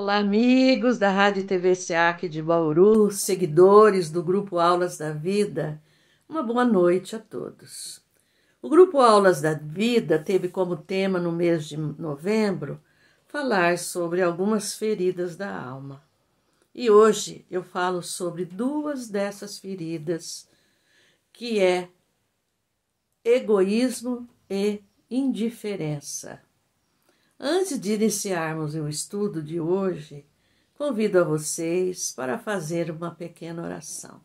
Olá, amigos da Rádio TV SEAC de Bauru, seguidores do Grupo Aulas da Vida, uma boa noite a todos. O Grupo Aulas da Vida teve como tema no mês de novembro falar sobre algumas feridas da alma. E hoje eu falo sobre duas dessas feridas, que é egoísmo e indiferença. Antes de iniciarmos o estudo de hoje, convido a vocês para fazer uma pequena oração.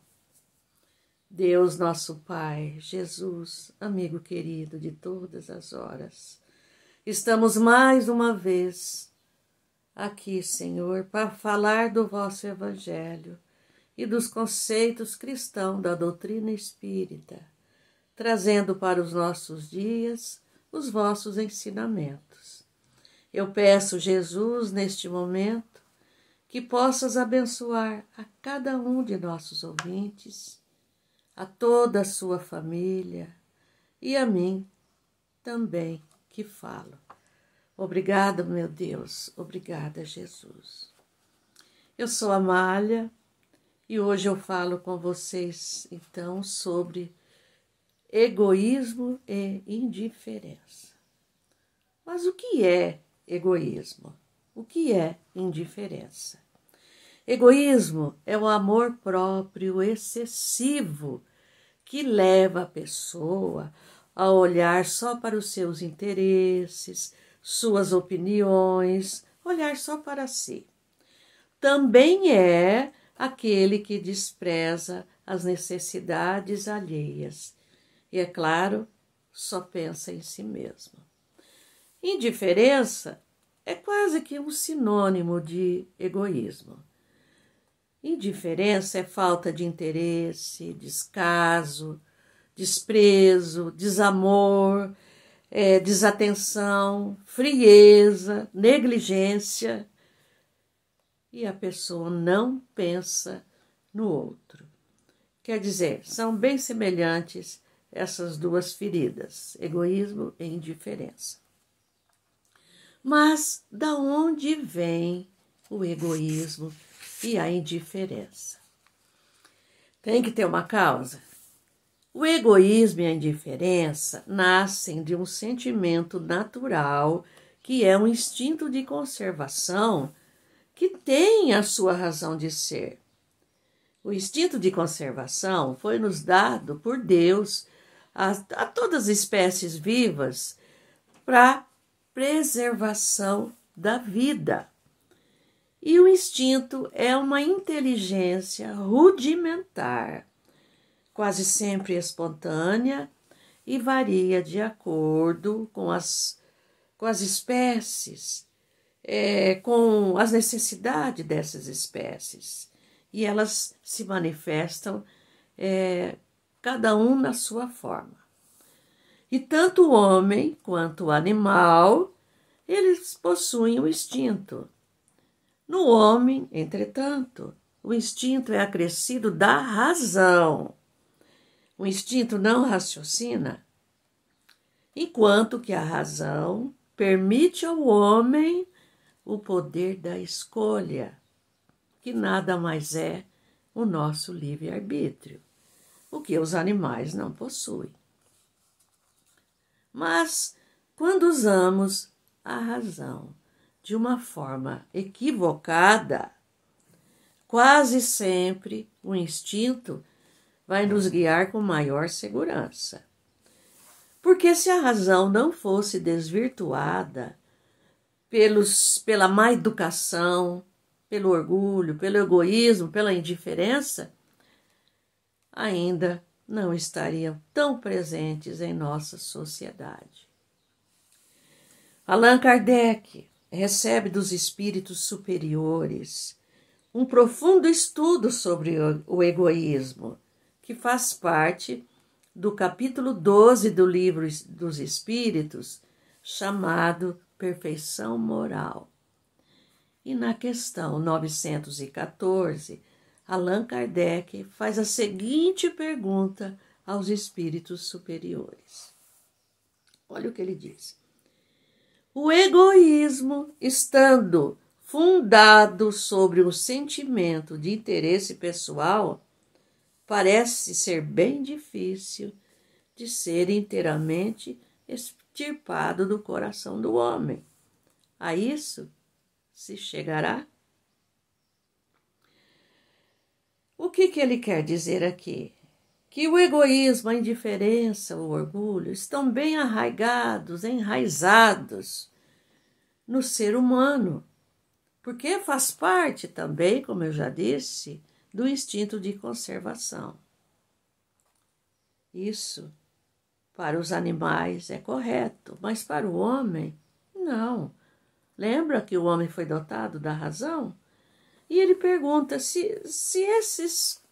Deus, nosso Pai, Jesus, amigo querido de todas as horas, estamos mais uma vez aqui, Senhor, para falar do vosso Evangelho e dos conceitos cristãos da doutrina espírita, trazendo para os nossos dias os vossos ensinamentos. Eu peço, Jesus, neste momento, que possas abençoar a cada um de nossos ouvintes, a toda a sua família e a mim também que falo. Obrigada, meu Deus, obrigada, Jesus. Eu sou Amália e hoje eu falo com vocês então sobre egoísmo e indiferença. Mas o que é egoísmo. O que é indiferença? Egoísmo é o amor próprio excessivo que leva a pessoa a olhar só para os seus interesses, suas opiniões, olhar só para si. Também é aquele que despreza as necessidades alheias e, é claro, só pensa em si mesmo. Indiferença é quase que um sinônimo de egoísmo. Indiferença é falta de interesse, descaso, desprezo, desamor, é, desatenção, frieza, negligência. E a pessoa não pensa no outro. Quer dizer, são bem semelhantes essas duas feridas, egoísmo e indiferença. Mas da onde vem o egoísmo e a indiferença? Tem que ter uma causa. O egoísmo e a indiferença nascem de um sentimento natural que é um instinto de conservação que tem a sua razão de ser. O instinto de conservação foi nos dado por Deus a, a todas as espécies vivas para preservação da vida. E o instinto é uma inteligência rudimentar, quase sempre espontânea e varia de acordo com as, com as espécies, é, com as necessidades dessas espécies. E elas se manifestam, é, cada um na sua forma. E tanto o homem quanto o animal, eles possuem o instinto. No homem, entretanto, o instinto é acrescido da razão. O instinto não raciocina, enquanto que a razão permite ao homem o poder da escolha, que nada mais é o nosso livre-arbítrio, o que os animais não possuem. Mas quando usamos a razão de uma forma equivocada, quase sempre o instinto vai nos guiar com maior segurança. Porque se a razão não fosse desvirtuada pelos, pela má educação, pelo orgulho, pelo egoísmo, pela indiferença, ainda não estariam tão presentes em nossa sociedade. Allan Kardec recebe dos espíritos superiores um profundo estudo sobre o egoísmo, que faz parte do capítulo 12 do Livro dos Espíritos, chamado Perfeição Moral. E na questão 914, Allan Kardec faz a seguinte pergunta aos espíritos superiores. Olha o que ele diz. O egoísmo, estando fundado sobre um sentimento de interesse pessoal, parece ser bem difícil de ser inteiramente extirpado do coração do homem. A isso se chegará O que, que ele quer dizer aqui? Que o egoísmo, a indiferença, o orgulho estão bem arraigados, enraizados no ser humano, porque faz parte também, como eu já disse, do instinto de conservação. Isso para os animais é correto, mas para o homem, não. Lembra que o homem foi dotado da razão? E ele pergunta se, se esses,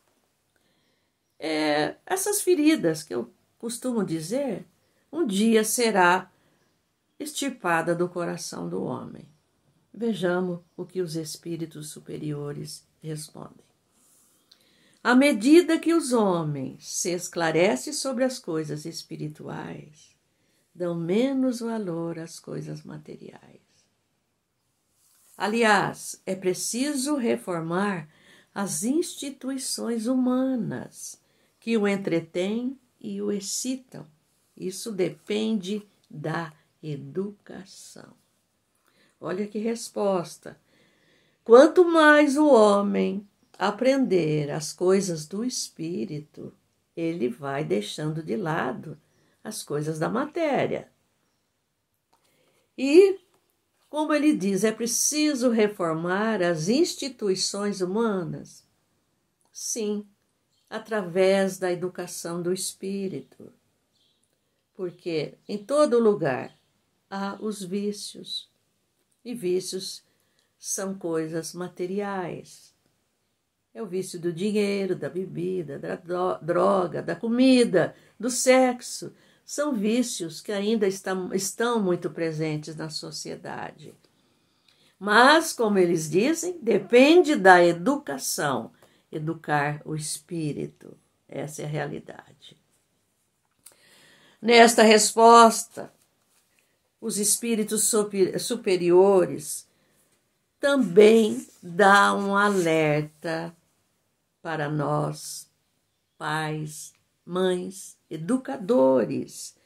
é, essas feridas que eu costumo dizer, um dia será extirpada do coração do homem. Vejamos o que os espíritos superiores respondem. À medida que os homens se esclarecem sobre as coisas espirituais, dão menos valor às coisas materiais. Aliás, é preciso reformar as instituições humanas que o entretêm e o excitam. Isso depende da educação. Olha que resposta. Quanto mais o homem aprender as coisas do espírito, ele vai deixando de lado as coisas da matéria. E como ele diz, é preciso reformar as instituições humanas? Sim, através da educação do espírito. Porque em todo lugar há os vícios, e vícios são coisas materiais. É o vício do dinheiro, da bebida, da droga, da comida, do sexo, são vícios que ainda estão muito presentes na sociedade. Mas, como eles dizem, depende da educação, educar o espírito. Essa é a realidade. Nesta resposta, os espíritos superiores também dá um alerta para nós, pais, mães educadores,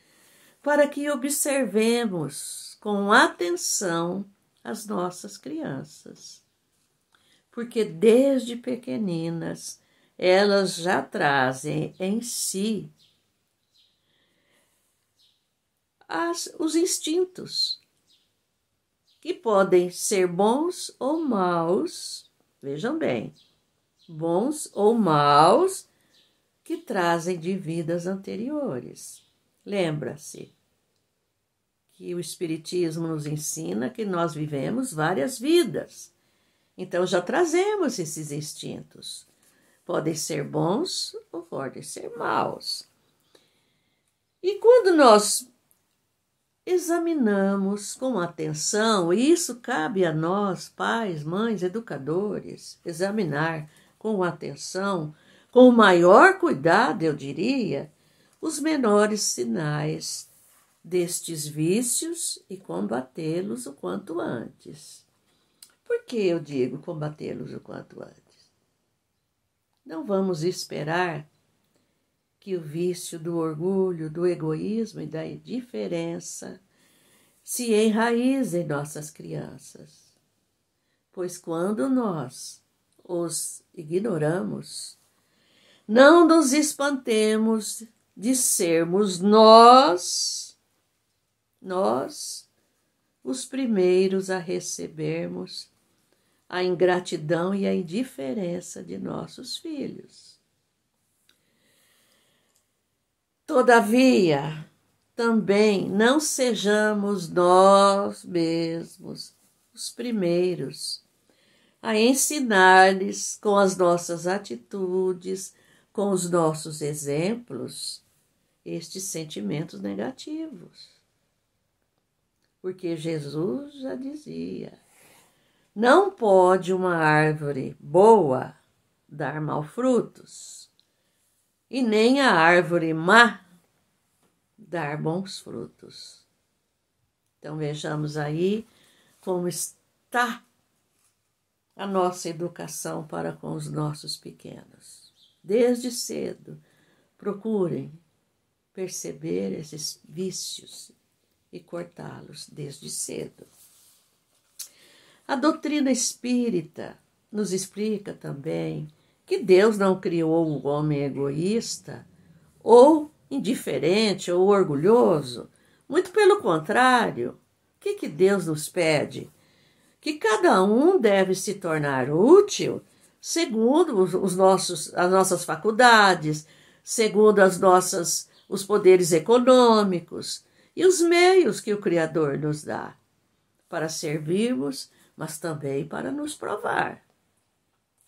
para que observemos com atenção as nossas crianças. Porque desde pequeninas elas já trazem em si as, os instintos, que podem ser bons ou maus, vejam bem, bons ou maus que trazem de vidas anteriores. Lembra-se que o Espiritismo nos ensina que nós vivemos várias vidas. Então já trazemos esses instintos. Podem ser bons ou podem ser maus. E quando nós examinamos com atenção, e isso cabe a nós, pais, mães, educadores, examinar com atenção com o maior cuidado, eu diria, os menores sinais destes vícios e combatê-los o quanto antes. Por que eu digo combatê-los o quanto antes? Não vamos esperar que o vício do orgulho, do egoísmo e da indiferença se enraize em nossas crianças. Pois quando nós os ignoramos, não nos espantemos de sermos nós, nós, os primeiros a recebermos a ingratidão e a indiferença de nossos filhos. Todavia, também não sejamos nós mesmos os primeiros a ensinar-lhes com as nossas atitudes, com os nossos exemplos estes sentimentos negativos. Porque Jesus já dizia: não pode uma árvore boa dar mal frutos, e nem a árvore má dar bons frutos. Então vejamos aí como está a nossa educação para com os nossos pequenos desde cedo, procurem perceber esses vícios e cortá-los desde cedo. A doutrina espírita nos explica também que Deus não criou um homem egoísta ou indiferente ou orgulhoso. Muito pelo contrário, o que, que Deus nos pede? Que cada um deve se tornar útil segundo os nossos, as nossas faculdades, segundo as nossas, os poderes econômicos e os meios que o Criador nos dá para servirmos, mas também para nos provar.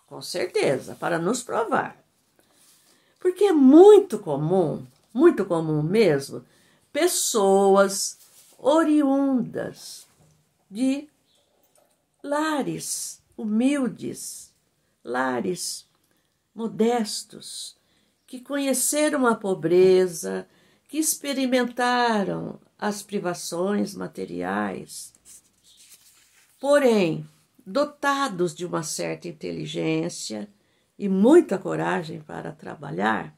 Com certeza, para nos provar. Porque é muito comum, muito comum mesmo, pessoas oriundas de lares humildes, lares modestos, que conheceram a pobreza, que experimentaram as privações materiais, porém dotados de uma certa inteligência e muita coragem para trabalhar,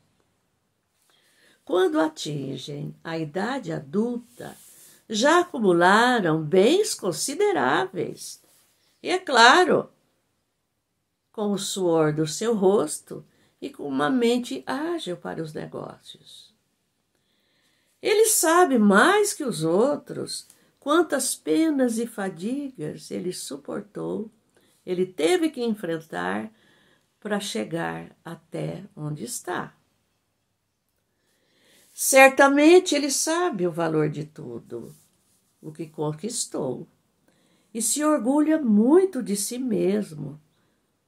quando atingem a idade adulta, já acumularam bens consideráveis. E é claro com o suor do seu rosto e com uma mente ágil para os negócios. Ele sabe mais que os outros quantas penas e fadigas ele suportou, ele teve que enfrentar para chegar até onde está. Certamente ele sabe o valor de tudo, o que conquistou, e se orgulha muito de si mesmo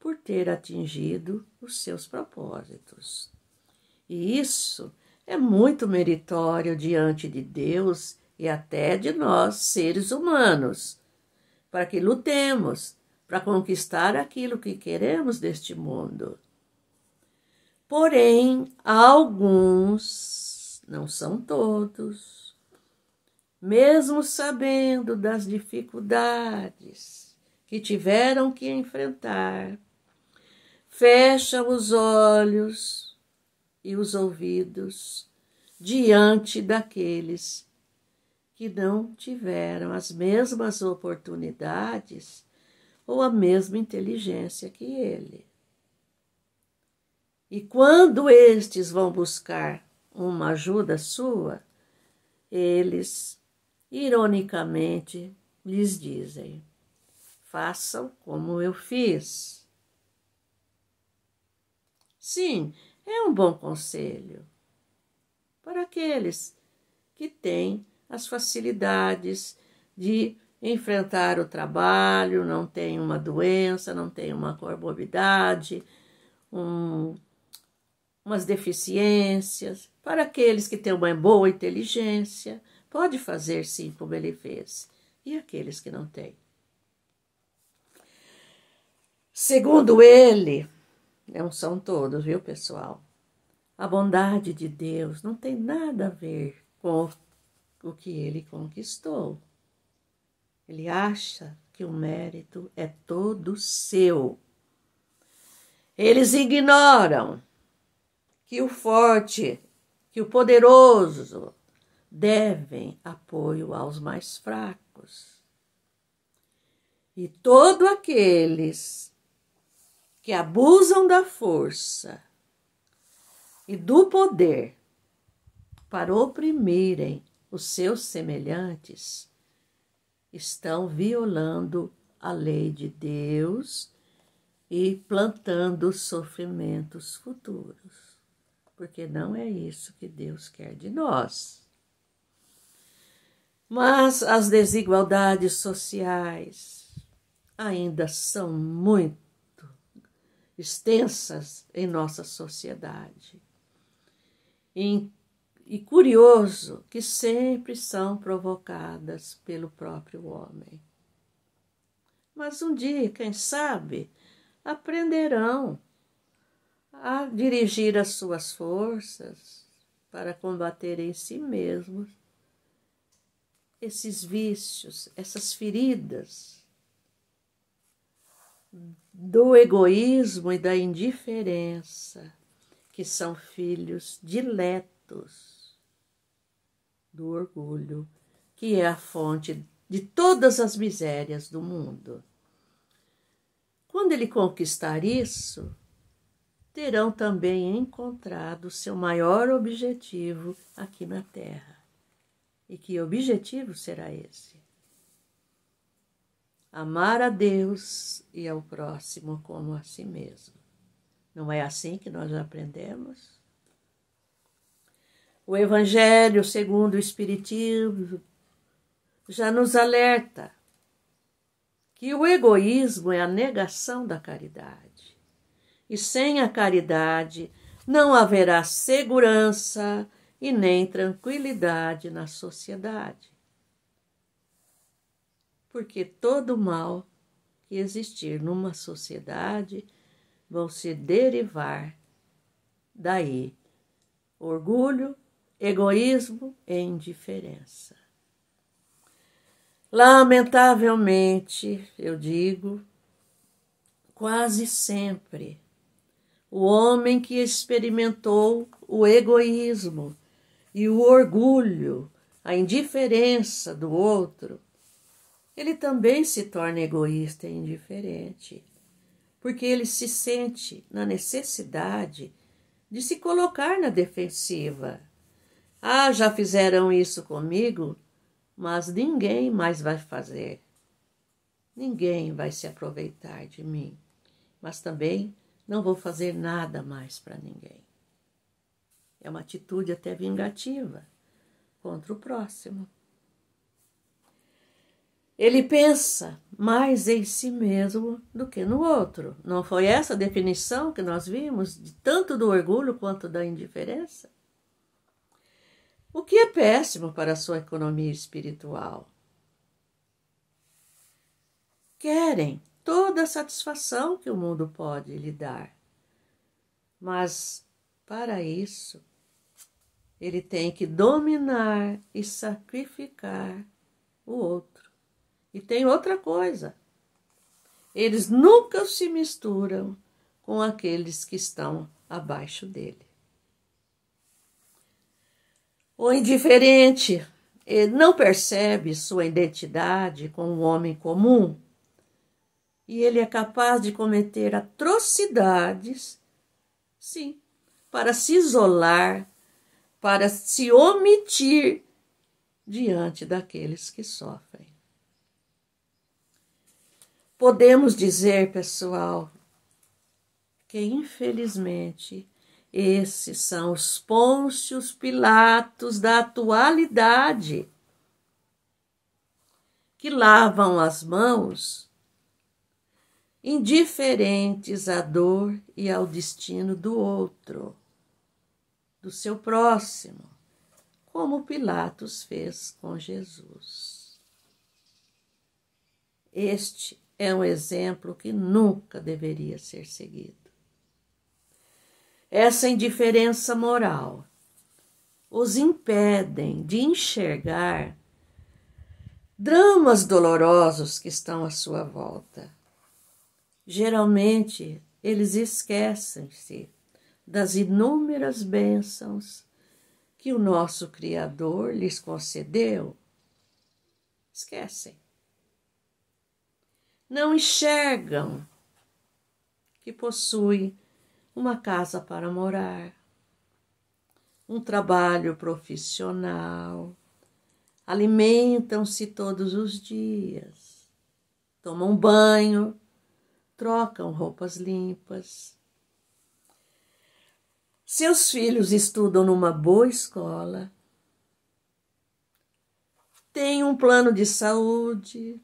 por ter atingido os seus propósitos. E isso é muito meritório diante de Deus e até de nós, seres humanos, para que lutemos para conquistar aquilo que queremos deste mundo. Porém, alguns, não são todos, mesmo sabendo das dificuldades que tiveram que enfrentar, fecha os olhos e os ouvidos diante daqueles que não tiveram as mesmas oportunidades ou a mesma inteligência que ele. E quando estes vão buscar uma ajuda sua, eles, ironicamente, lhes dizem: façam como eu fiz. Sim, é um bom conselho para aqueles que têm as facilidades de enfrentar o trabalho, não têm uma doença, não têm uma comorbidade, um, umas deficiências. Para aqueles que têm uma boa inteligência, pode fazer sim como ele fez, e aqueles que não têm. Segundo ele, não é são todos, viu, pessoal? A bondade de Deus não tem nada a ver com o que ele conquistou. Ele acha que o mérito é todo seu. Eles ignoram que o forte, que o poderoso devem apoio aos mais fracos. E todos aqueles que abusam da força e do poder para oprimirem os seus semelhantes estão violando a lei de Deus e plantando sofrimentos futuros, porque não é isso que Deus quer de nós. Mas as desigualdades sociais ainda são muito extensas em nossa sociedade. E, e curioso que sempre são provocadas pelo próprio homem. Mas um dia, quem sabe, aprenderão a dirigir as suas forças para combater em si mesmos esses vícios, essas feridas do egoísmo e da indiferença, que são filhos diletos do orgulho, que é a fonte de todas as misérias do mundo. Quando ele conquistar isso, terão também encontrado seu maior objetivo aqui na Terra. E que objetivo será esse? amar a Deus e ao próximo como a si mesmo. Não é assim que nós aprendemos? O Evangelho segundo o Espiritismo já nos alerta que o egoísmo é a negação da caridade. E sem a caridade não haverá segurança e nem tranquilidade na sociedade porque todo mal que existir numa sociedade vão se derivar daí orgulho, egoísmo e indiferença. Lamentavelmente, eu digo, quase sempre, o homem que experimentou o egoísmo e o orgulho, a indiferença do outro, ele também se torna egoísta e indiferente, porque ele se sente na necessidade de se colocar na defensiva. Ah, já fizeram isso comigo, mas ninguém mais vai fazer. Ninguém vai se aproveitar de mim, mas também não vou fazer nada mais para ninguém. É uma atitude até vingativa contra o próximo. Ele pensa mais em si mesmo do que no outro. Não foi essa a definição que nós vimos, de tanto do orgulho quanto da indiferença? O que é péssimo para a sua economia espiritual? Querem toda a satisfação que o mundo pode lhe dar, mas para isso ele tem que dominar e sacrificar o outro. E tem outra coisa: eles nunca se misturam com aqueles que estão abaixo dele. O indiferente não percebe sua identidade com o um homem comum e ele é capaz de cometer atrocidades, sim, para se isolar, para se omitir diante daqueles que sofrem. Podemos dizer, pessoal, que infelizmente esses são os Pôncios Pilatos da atualidade que lavam as mãos, indiferentes à dor e ao destino do outro, do seu próximo, como Pilatos fez com Jesus. Este é um exemplo que nunca deveria ser seguido. Essa indiferença moral os impedem de enxergar dramas dolorosos que estão à sua volta. Geralmente, eles esquecem-se das inúmeras bênçãos que o nosso Criador lhes concedeu. Esquecem não enxergam que possui uma casa para morar, um trabalho profissional, alimentam-se todos os dias, tomam banho, trocam roupas limpas. Seus filhos estudam numa boa escola, têm um plano de saúde,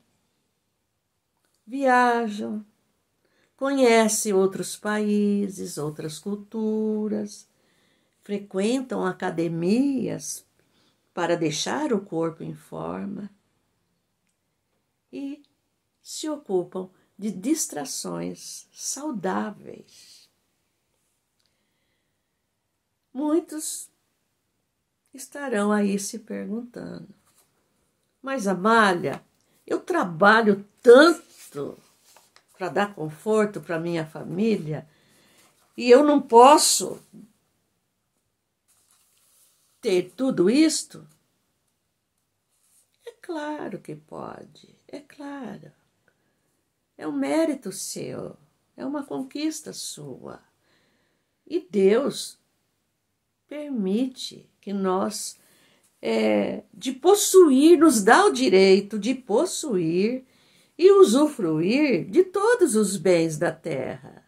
viajam, conhecem outros países, outras culturas, frequentam academias para deixar o corpo em forma e se ocupam de distrações saudáveis. Muitos estarão aí se perguntando: mas Amália, eu trabalho tanto ministro para dar conforto para minha família e eu não posso ter tudo isto? É claro que pode, é claro. É um mérito seu, é uma conquista sua. E Deus permite que nós, é, de possuir, nos dá o direito de possuir e usufruir de todos os bens da terra.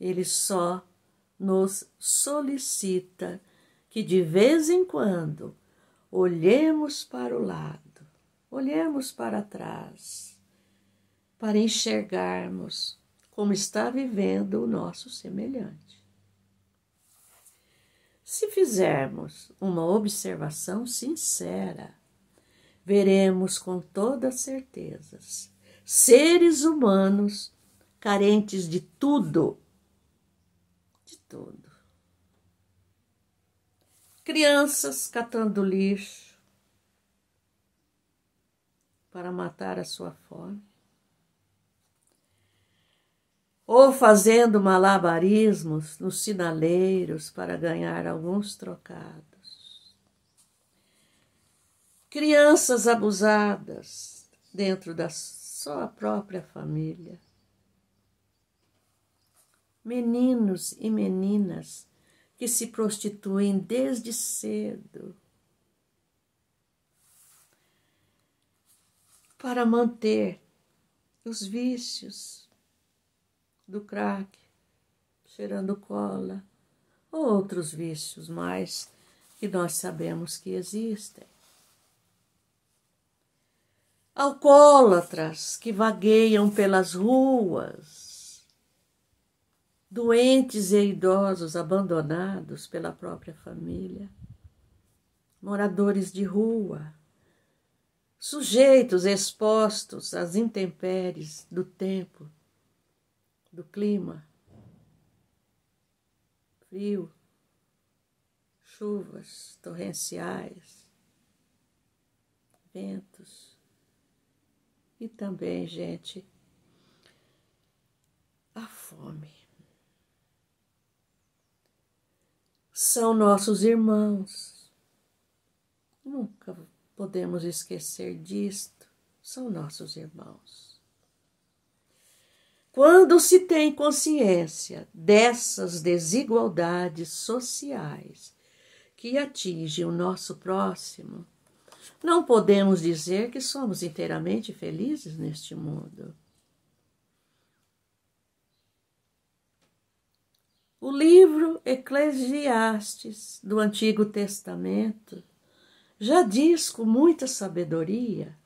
Ele só nos solicita que de vez em quando olhemos para o lado, olhemos para trás, para enxergarmos como está vivendo o nosso semelhante. Se fizermos uma observação sincera, veremos com toda certeza seres humanos carentes de tudo, de tudo. Crianças catando lixo para matar a sua fome. Ou fazendo malabarismos nos sinaleiros para ganhar alguns trocados crianças abusadas dentro da sua própria família, meninos e meninas que se prostituem desde cedo para manter os vícios do crack, cheirando cola, ou outros vícios mais que nós sabemos que existem alcoólatras que vagueiam pelas ruas, doentes e idosos abandonados pela própria família, moradores de rua, sujeitos expostos às intempéries do tempo, do clima, frio, chuvas torrenciais, ventos e também, gente, a fome. São nossos irmãos. Nunca podemos esquecer disto. São nossos irmãos. Quando se tem consciência dessas desigualdades sociais que atingem o nosso próximo, não podemos dizer que somos inteiramente felizes neste mundo. O livro Eclesiastes do Antigo Testamento já diz com muita sabedoria: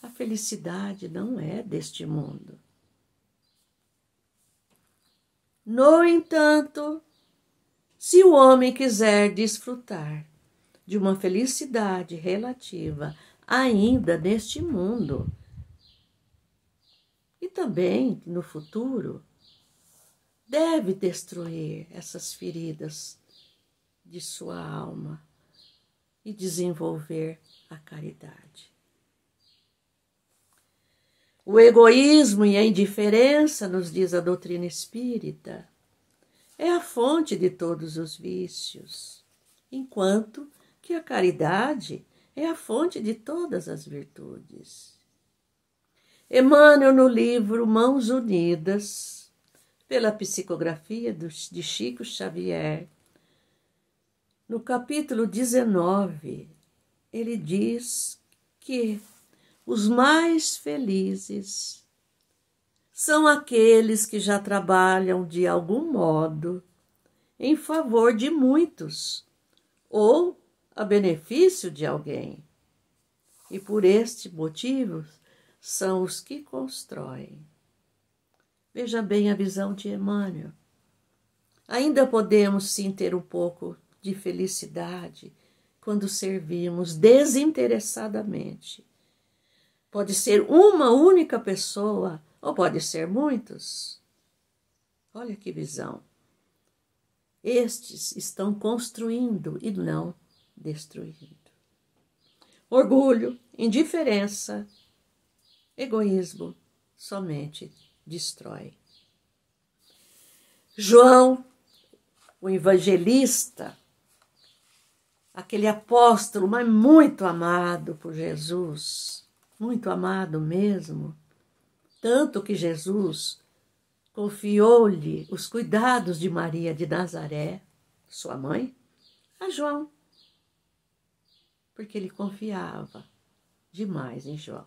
a felicidade não é deste mundo. No entanto, se o homem quiser desfrutar de uma felicidade relativa ainda neste mundo e também no futuro, deve destruir essas feridas de sua alma e desenvolver a caridade. O egoísmo e a indiferença, nos diz a doutrina espírita, é a fonte de todos os vícios, enquanto que a caridade é a fonte de todas as virtudes. Emmanuel, no livro Mãos Unidas, pela psicografia de Chico Xavier, no capítulo 19, ele diz que os mais felizes são aqueles que já trabalham de algum modo em favor de muitos ou a benefício de alguém. E por este motivo são os que constroem. Veja bem a visão de Emmanuel. Ainda podemos sim ter um pouco de felicidade quando servimos desinteressadamente. Pode ser uma única pessoa ou pode ser muitos. Olha que visão. Estes estão construindo e não destruído. Orgulho, indiferença, egoísmo somente destrói. João, o evangelista, aquele apóstolo, mas muito amado por Jesus, muito amado mesmo, tanto que Jesus confiou-lhe os cuidados de Maria de Nazaré, sua mãe, a João porque ele confiava demais em João.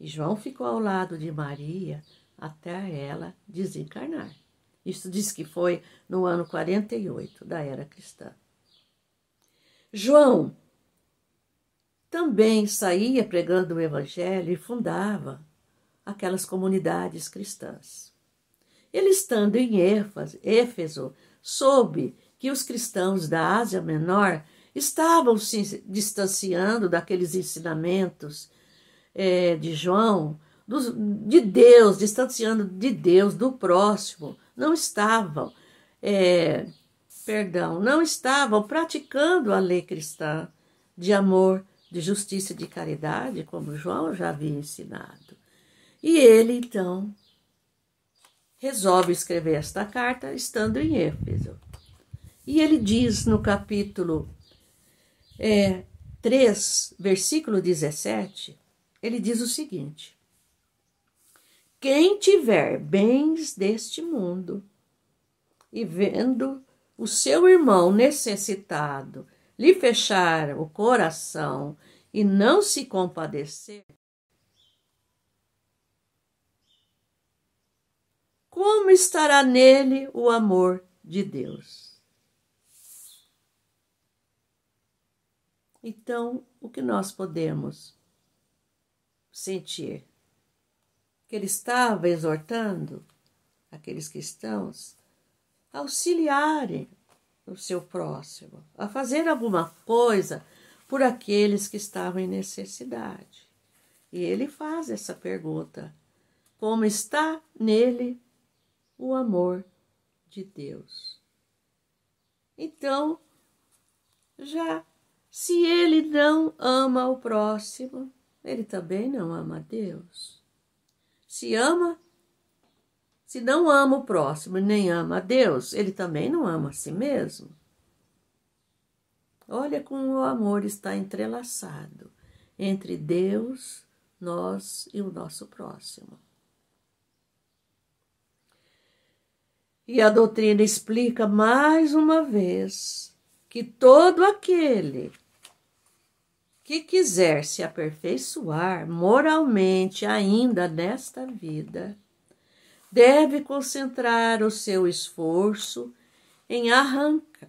E João ficou ao lado de Maria até ela desencarnar. Isso diz que foi no ano 48 da era cristã. João também saía pregando o evangelho e fundava aquelas comunidades cristãs. Ele estando em Éfeso, soube que os cristãos da Ásia Menor estavam se distanciando daqueles ensinamentos é, de João, dos, de Deus, distanciando de Deus, do próximo. Não estavam, é, perdão, não estavam praticando a lei cristã de amor, de justiça e de caridade, como João já havia ensinado. E ele, então, resolve escrever esta carta estando em Éfeso. E ele diz no capítulo é, 3, versículo 17, ele diz o seguinte: Quem tiver bens deste mundo e vendo o seu irmão necessitado lhe fechar o coração e não se compadecer, como estará nele o amor de Deus? Então, o que nós podemos sentir? Que ele estava exortando aqueles cristãos a auxiliarem o seu próximo, a fazer alguma coisa por aqueles que estavam em necessidade. E ele faz essa pergunta: como está nele o amor de Deus? Então, já se ele não ama o próximo, ele também não ama a Deus. Se ama, se não ama o próximo, nem ama a Deus, ele também não ama a si mesmo. Olha como o amor está entrelaçado entre Deus, nós e o nosso próximo. E a doutrina explica mais uma vez que todo aquele que quiser se aperfeiçoar moralmente ainda nesta vida, deve concentrar o seu esforço em arrancar,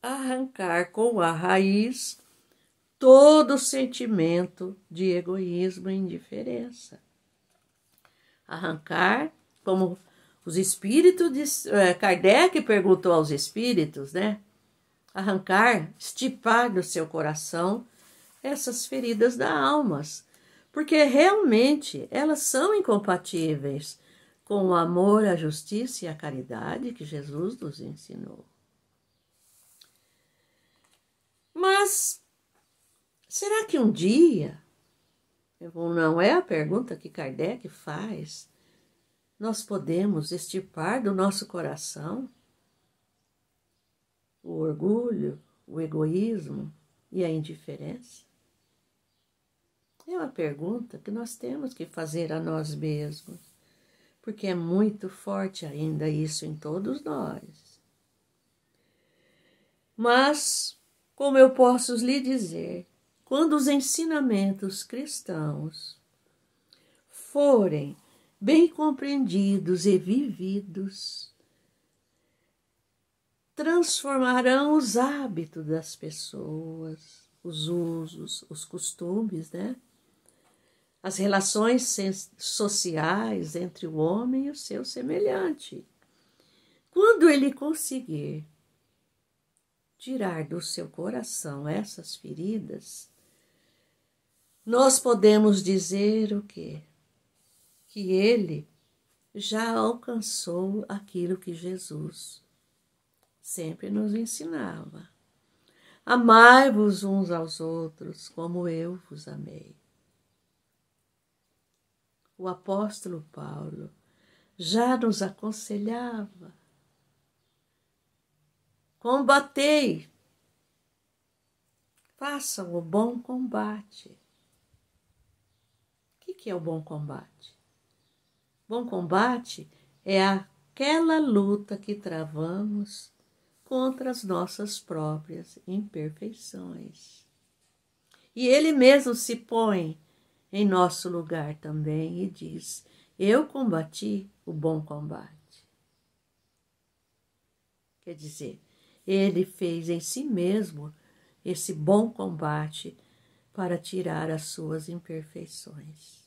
arrancar com a raiz todo o sentimento de egoísmo e indiferença. Arrancar, como os espíritos, de, é, Kardec perguntou aos espíritos, né? Arrancar, estipar do seu coração essas feridas da alma, porque realmente elas são incompatíveis com o amor, a justiça e a caridade que Jesus nos ensinou. Mas será que um dia, não é a pergunta que Kardec faz, nós podemos estipar do nosso coração o orgulho, o egoísmo e a indiferença? É uma pergunta que nós temos que fazer a nós mesmos, porque é muito forte ainda isso em todos nós. Mas, como eu posso lhe dizer, quando os ensinamentos cristãos forem bem compreendidos e vividos, transformarão os hábitos das pessoas, os usos, os costumes, né? as relações sociais entre o homem e o seu semelhante. Quando ele conseguir tirar do seu coração essas feridas, nós podemos dizer o quê? Que ele já alcançou aquilo que Jesus sempre nos ensinava. Amai-vos uns aos outros como eu vos amei o apóstolo Paulo já nos aconselhava. Combatei, façam o bom combate. O que é o bom combate? Bom combate é aquela luta que travamos contra as nossas próprias imperfeições. E ele mesmo se põe em nosso lugar também e diz: Eu combati o bom combate. Quer dizer, ele fez em si mesmo esse bom combate para tirar as suas imperfeições.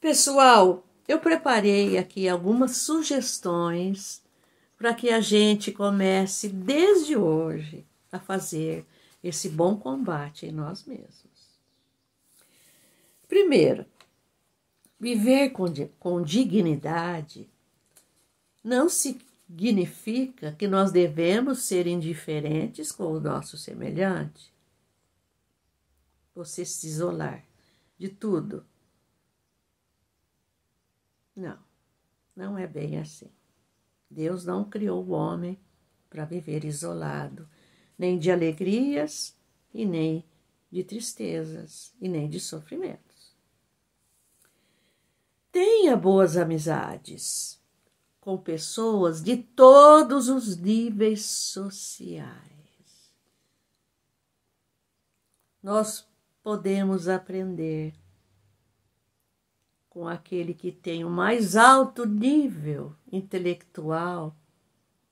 Pessoal, eu preparei aqui algumas sugestões para que a gente comece desde hoje a fazer esse bom combate em nós mesmos. Primeiro, viver com, com dignidade não significa que nós devemos ser indiferentes com o nosso semelhante. Você se isolar de tudo. Não, não é bem assim. Deus não criou o homem para viver isolado nem de alegrias, e nem de tristezas, e nem de sofrimentos. Tenha boas amizades com pessoas de todos os níveis sociais. Nós podemos aprender com aquele que tem o mais alto nível intelectual,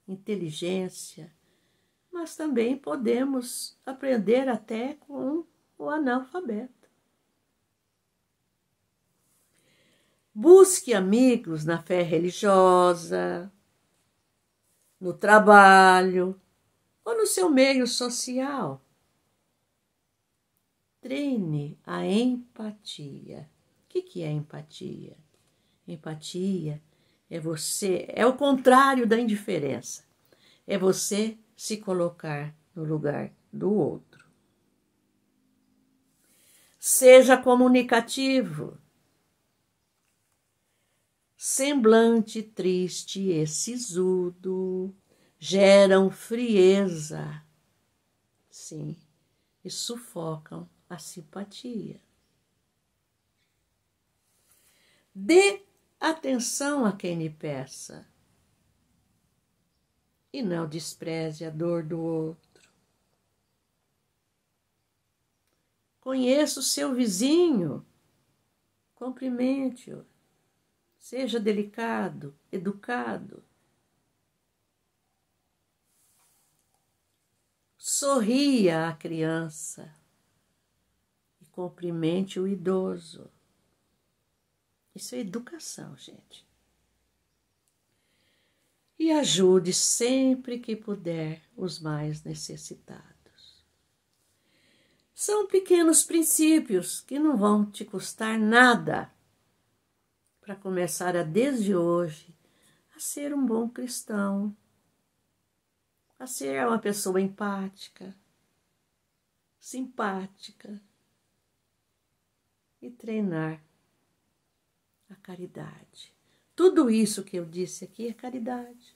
inteligência mas também podemos aprender até com o analfabeto. Busque amigos na fé religiosa, no trabalho ou no seu meio social. Treine a empatia. O que, que é empatia? Empatia é você, é o contrário da indiferença. É você se colocar no lugar do outro. Seja comunicativo. Semblante triste e sisudo geram frieza, sim, e sufocam a simpatia. Dê atenção a quem lhe peça e não despreze a dor do outro. Conheça o seu vizinho, cumprimente-o, seja delicado, educado. Sorria à criança e cumprimente o idoso. Isso é educação, gente e ajude sempre que puder os mais necessitados. São pequenos princípios que não vão te custar nada para começar a, desde hoje a ser um bom cristão, a ser uma pessoa empática, simpática e treinar a caridade. Tudo isso que eu disse aqui é caridade.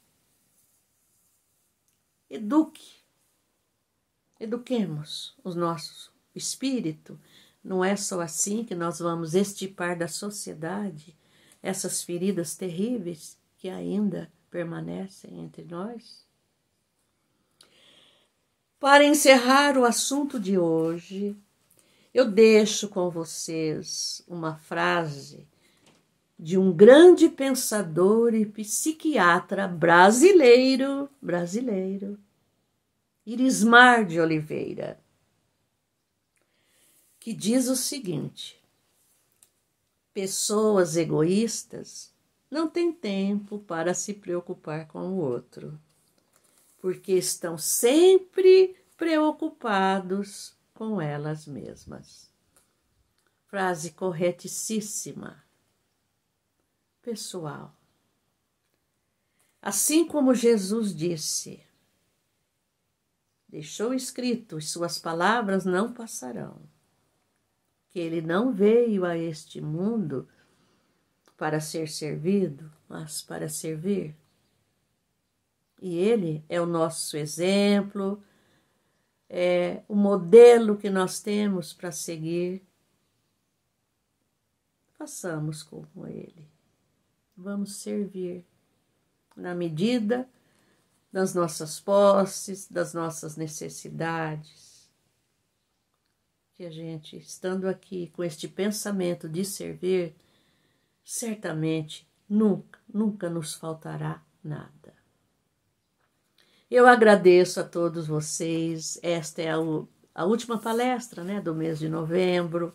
Eduque. Eduquemos os nossos espírito. Não é só assim que nós vamos estipar da sociedade essas feridas terríveis que ainda permanecem entre nós. Para encerrar o assunto de hoje, eu deixo com vocês uma frase de um grande pensador e psiquiatra brasileiro, brasileiro, Irismar de Oliveira, que diz o seguinte: pessoas egoístas não têm tempo para se preocupar com o outro, porque estão sempre preocupados com elas mesmas. Frase corretíssima pessoal. Assim como Jesus disse, deixou escrito: suas palavras não passarão, que ele não veio a este mundo para ser servido, mas para servir. E ele é o nosso exemplo, é o modelo que nós temos para seguir. Façamos como ele vamos servir na medida das nossas posses, das nossas necessidades. Que a gente, estando aqui com este pensamento de servir, certamente nunca, nunca nos faltará nada. Eu agradeço a todos vocês. Esta é a, a última palestra né, do mês de novembro.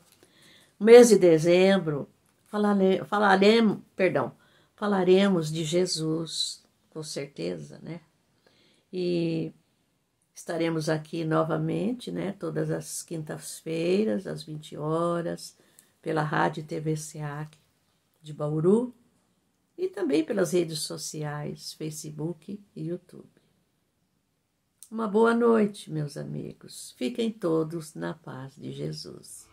mês de dezembro, falare, falaremos, perdão, falaremos de Jesus, com certeza, né? E estaremos aqui novamente, né? Todas as quintas-feiras, às 20 horas, pela Rádio TV SEAC de Bauru e também pelas redes sociais, Facebook e YouTube. Uma boa noite, meus amigos. Fiquem todos na paz de Jesus.